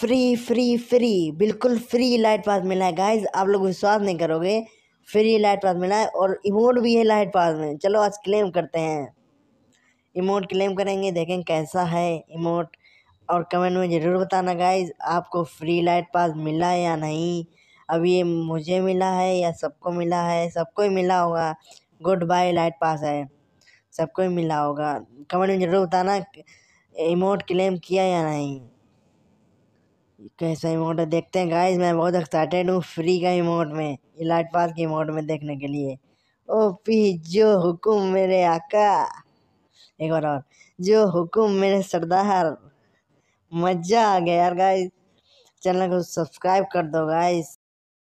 free free free बिल्कुल free light pass मिला है गाइज आप लोग विश्वास नहीं करोगे फ्री लाइट पास मिला है और इमोट भी है लाइट पास में चलो आज क्लेम करते हैं इमोट क्लेम करेंगे देखें कैसा है इमोट और कमेंट में ज़रूर बताना गाइज आपको फ्री लाइट पास मिला या नहीं अब ये मुझे मिला है या सबको मिला है सबको ही मिला होगा गुड बाय लाइट पास है सबको ही मिला होगा कमेंट में ज़रूर बताना इमोट क्लेम किया या नहीं कैसा इमोट है देखते हैं गाइस मैं बहुत एक्साइटेड हूँ फ्री का इमोट में इलाइट पास के इमोट में देखने के लिए ओ पी जो हुकुम मेरे आका एक बार और जो हुकुम मेरे सरदार मज़ा आ गया यार गाइस चैनल को सब्सक्राइब कर दो गाइस